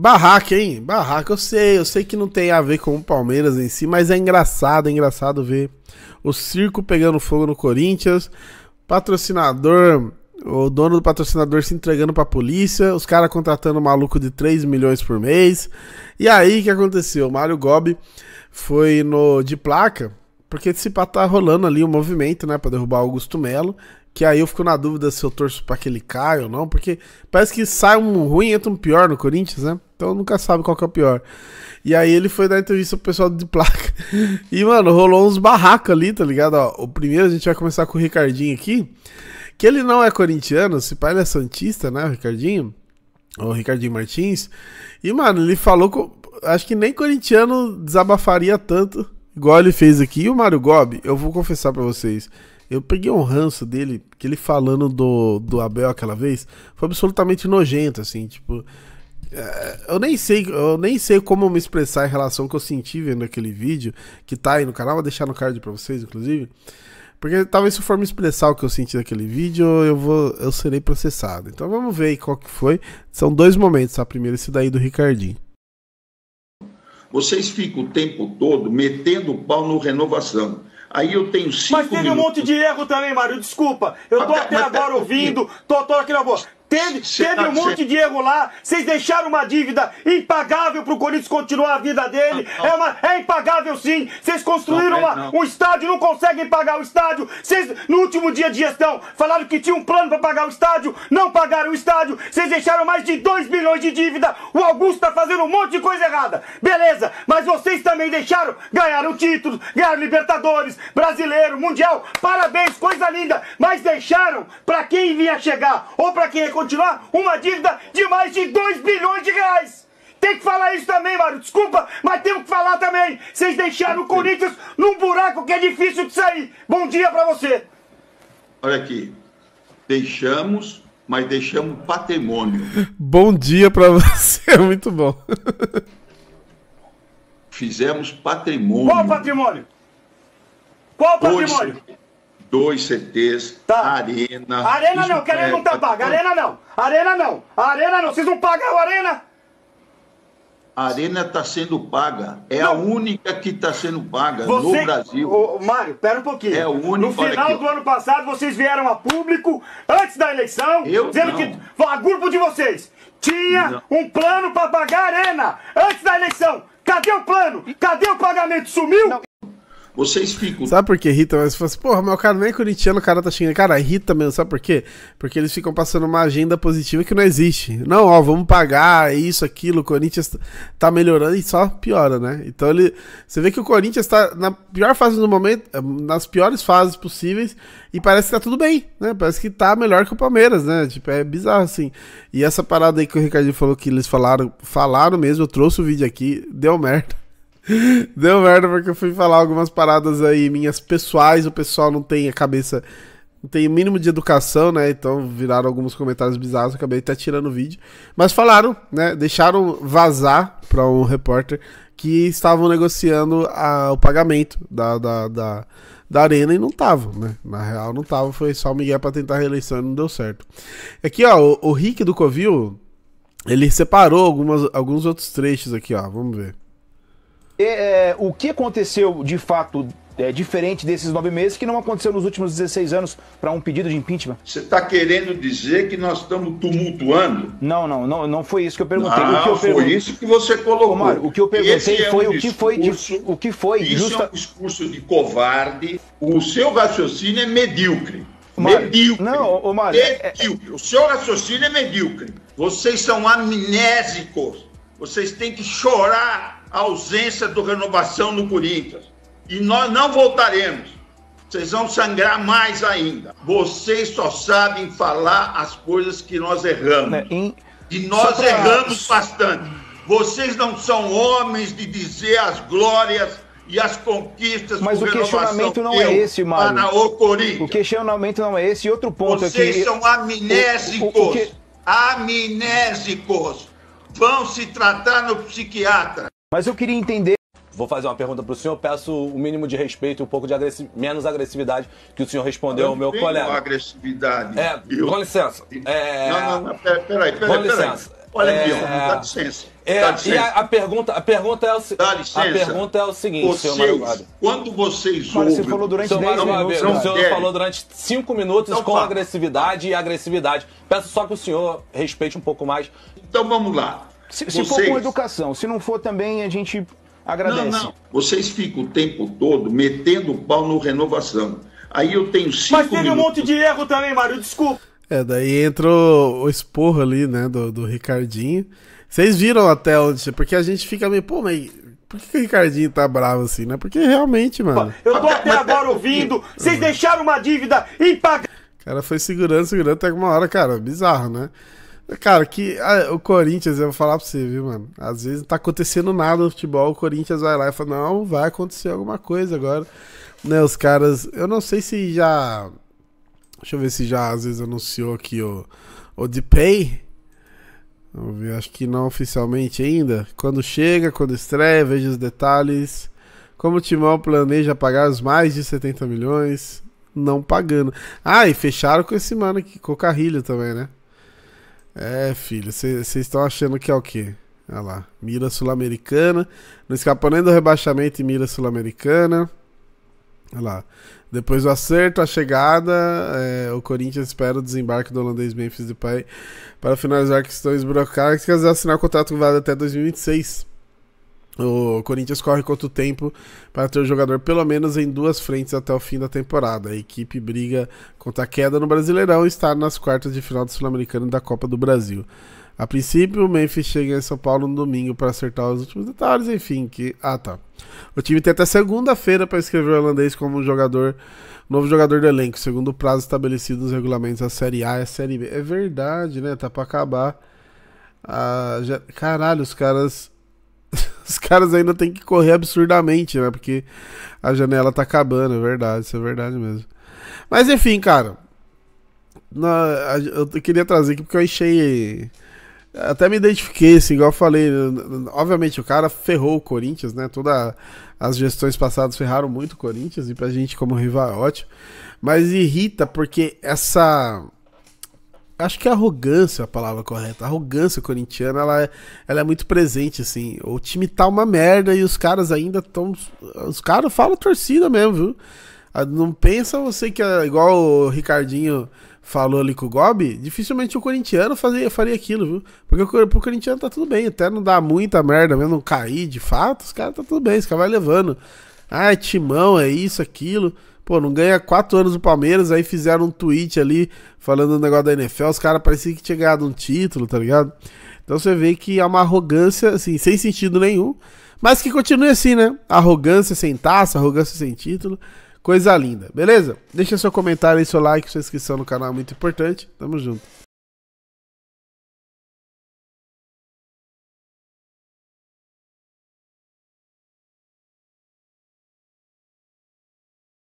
Barraca, hein? Barraca, eu sei, eu sei que não tem a ver com o Palmeiras em si, mas é engraçado, é engraçado ver o circo pegando fogo no Corinthians, patrocinador, o dono do patrocinador se entregando pra polícia, os caras contratando um maluco de 3 milhões por mês. E aí, o que aconteceu? O Mário Gobi foi no de placa, porque se pá tá rolando ali o um movimento, né, pra derrubar o Augusto Melo, que aí eu fico na dúvida se eu torço pra que ele caia ou não, porque parece que sai um ruim e entra um pior no Corinthians, né? Então nunca sabe qual que é o pior. E aí ele foi dar entrevista pro pessoal de placa. E, mano, rolou uns barracos ali, tá ligado? Ó, o primeiro a gente vai começar com o Ricardinho aqui. Que ele não é corintiano, se pai ele é santista, né, o Ricardinho? O Ricardinho Martins. E, mano, ele falou com... Acho que nem corintiano desabafaria tanto, igual ele fez aqui. E o Mário Gobi, eu vou confessar para vocês. Eu peguei um ranço dele, que ele falando do, do Abel aquela vez, foi absolutamente nojento, assim, tipo é, eu nem sei, eu nem sei como me expressar em relação ao que eu senti vendo aquele vídeo, que tá aí no canal, vou deixar no card pra vocês, inclusive. Porque talvez se for me expressar o que eu senti naquele vídeo, eu vou, eu serei processado. Então vamos ver aí qual que foi. São dois momentos, a tá? primeira esse daí do Ricardinho. Vocês ficam o tempo todo metendo o pau no renovação. Aí eu tenho cinco Mas teve minutos. um monte de erro também, Mário. Desculpa. Eu tô até, agora ouvindo, tô, tô aqui na boa. Teve, teve tá um monte de erro lá. Vocês deixaram uma dívida impagável para o Corinthians continuar a vida dele. Não, não. É, uma, é impagável sim. Vocês construíram não, uma, um estádio, não conseguem pagar o estádio. Vocês, no último dia de gestão, falaram que tinha um plano para pagar o estádio, não pagaram o estádio. Vocês deixaram mais de 2 bilhões de dívida. O Augusto está fazendo um monte de coisa errada. Beleza, mas vocês também deixaram, ganharam títulos, ganharam Libertadores, Brasileiro, Mundial. Parabéns, coisa linda. Mas deixaram para quem vinha chegar ou para quem continuar uma dívida de mais de 2 bilhões de reais. Tem que falar isso também, Mário. Desculpa, mas tenho que falar também. Vocês deixaram o Corinthians num buraco que é difícil de sair. Bom dia para você. Olha aqui. Deixamos, mas deixamos patrimônio. Bom dia para você. Muito bom. Fizemos patrimônio. Qual patrimônio? Qual patrimônio? Hoje, dois CTs, tá. arena. Arena não, é, que arena não tá paga. Arena não. Arena não. Arena não. Vocês não pagam a arena? A arena está sendo paga. É não. a única que está sendo paga Você... no Brasil. Ô, Mário, pera um pouquinho. É a única. No final do ano passado, vocês vieram a público, antes da eleição, Eu dizendo não. que. o grupo de vocês tinha não. um plano para pagar a arena antes da eleição. Cadê o plano? Cadê o pagamento? Sumiu? Não. Vocês ficam. Sabe por que Rita? Mas você fala assim, porra, mas o cara nem é corintiano, o cara tá xingando. Cara, Rita mesmo, sabe por quê? Porque eles ficam passando uma agenda positiva que não existe. Não, ó, vamos pagar isso, aquilo, o Corinthians tá melhorando e só piora, né? Então ele. Você vê que o Corinthians tá na pior fase do momento, eh, nas piores fases possíveis, e parece que tá tudo bem, né? Parece que tá melhor que o Palmeiras, né? Tipo, é bizarro assim. E essa parada aí que o Ricardinho falou que eles falaram, falaram mesmo, eu trouxe o vídeo aqui, deu merda. Deu merda porque eu fui falar algumas paradas aí minhas pessoais, o pessoal não tem a cabeça, não tem o mínimo de educação, né? Então viraram alguns comentários bizarros, acabei até tirando o vídeo. Mas falaram, né? Deixaram vazar para um repórter que estavam negociando a, o pagamento da, da, da, da arena e não estavam, né? Na real não estavam, foi só o Miguel para tentar a reeleição e não deu certo. Aqui, é ó, o, o Rick do Covil, ele separou algumas, alguns outros trechos aqui, ó, vamos ver é, o que aconteceu de fato é, diferente desses nove meses que não aconteceu nos últimos 16 anos para um pedido de impeachment? Você está querendo dizer que nós estamos tumultuando? Não, não, não, não foi isso que eu perguntei. Não, eu foi isso que você colocou. Omar, o que eu perguntei é foi um o que foi de, o que foi isso é justa... é um discurso de covarde. O seu raciocínio é medíocre. Omar, medíocre. Não, Omar, é- é- medíocre. É... O seu raciocínio é medíocre. Vocês são amnésicos. Vocês têm que chorar a ausência do renovação no Corinthians. E nós não voltaremos. Vocês vão sangrar mais ainda. Vocês só sabem falar as coisas que nós erramos. É, e nós erramos bastante. Vocês não são homens de dizer as glórias e as conquistas Mas o questionamento não é esse, Mário. Para o Corinthians. O questionamento não é esse. E outro ponto Vocês é que... são amnésicos. O, o, o que... Amnésicos. Vão se tratar no psiquiatra. Mas eu queria entender. Vou fazer uma pergunta para o senhor. Peço o mínimo de respeito, um pouco de agressi... menos agressividade que o senhor respondeu eu ao meu colega. agressividade. É, eu... Com licença. É... Não, não, não, peraí, peraí. com licença. Olha, é... Bion, dá licença. É, dá licença. E a, a, pergunta, a pergunta é o seguinte. A pergunta é o seguinte, vocês, senhor Manuado. Quando vocês ouvem. Você falou durante senhor minutos, não, não o senhor falou durante cinco minutos então, com fala. agressividade e agressividade. Peço só que o senhor respeite um pouco mais. Então vamos lá. Se, se for com educação, se não for também a gente agradece. Não, não. Vocês ficam o tempo todo metendo o pau no renovação. Aí eu tenho cinco Mas teve minutos... um monte de erro também, Mário, desculpa. É, daí entrou o esporro ali, né, do, do Ricardinho. Vocês viram até onde, porque a gente fica meio, pô, mas por que, o Ricardinho tá bravo assim, né? Porque realmente, mano. Eu tô até agora ouvindo, vocês deixaram uma dívida impagável. O cara foi segurando, segurando, até alguma hora, cara, bizarro, né? Cara, que a, ah, o Corinthians, eu vou falar pra você, viu, mano? Às vezes não tá acontecendo nada no futebol, o Corinthians vai lá e fala, não, vai acontecer alguma coisa agora. Né, os caras. Eu não sei se já. Deixa eu ver se já às vezes anunciou aqui o, o DPay. Vamos ver, acho que não oficialmente ainda. Quando chega, quando estreia, veja os detalhes. Como o Timão planeja pagar os mais de 70 milhões, não pagando. Ah, e fecharam com esse mano aqui, com o Carrilho também, né? É, filho, vocês estão achando que é o quê? Olha lá, mira sul-americana. Não escapou nem do rebaixamento e mira sul-americana. Olha lá. Depois do acerto, a chegada, é, o Corinthians espera o desembarque do holandês Memphis Depay para finalizar questões burocráticas e assinar o contrato válido até 2026. O Corinthians corre quanto tempo para ter o jogador pelo menos em duas frentes até o fim da temporada. A equipe briga contra a queda no Brasileirão e está nas quartas de final do Sul-Americano da Copa do Brasil. A princípio, o Memphis chega em São Paulo no domingo para acertar os últimos detalhes, enfim, que. Ah, tá. O time tem até segunda-feira para escrever o holandês como um jogador, novo jogador do elenco, segundo o prazo estabelecido nos regulamentos da Série A e a Série B. É verdade, né? Tá para acabar. Ah, já... Caralho, os caras os caras ainda tem que correr absurdamente, né? Porque a janela tá acabando, é verdade, isso é verdade mesmo. Mas enfim, cara. Na, eu queria trazer aqui porque eu achei. Até me identifiquei, assim, igual eu falei. Obviamente, o cara ferrou o Corinthians, né? Todas as gestões passadas ferraram muito o Corinthians, e pra gente, como rival, é ótimo. Mas irrita porque essa acho que arrogância é a palavra correta. arrogância corintiana, ela é, ela é muito presente, assim. O time tá uma merda e os caras ainda estão. Os caras falam torcida mesmo, viu? Ah, não pensa você que é igual o Ricardinho falou ali com o Gobi, dificilmente o corintiano fazia, faria aquilo, viu? Porque pro corintiano tá tudo bem, até não dá muita merda mesmo, não cair de fato, os caras tá tudo bem, os caras vai levando. Ah, é timão, é isso, aquilo. Pô, não ganha quatro anos o Palmeiras, aí fizeram um tweet ali falando um negócio da NFL, os caras pareciam que tinha ganhado um título, tá ligado? Então você vê que é uma arrogância, assim, sem sentido nenhum, mas que continue assim, né? Arrogância sem taça, arrogância sem título, coisa linda, beleza? Deixa seu comentário aí, seu like, sua inscrição no canal, é muito importante. Tamo junto.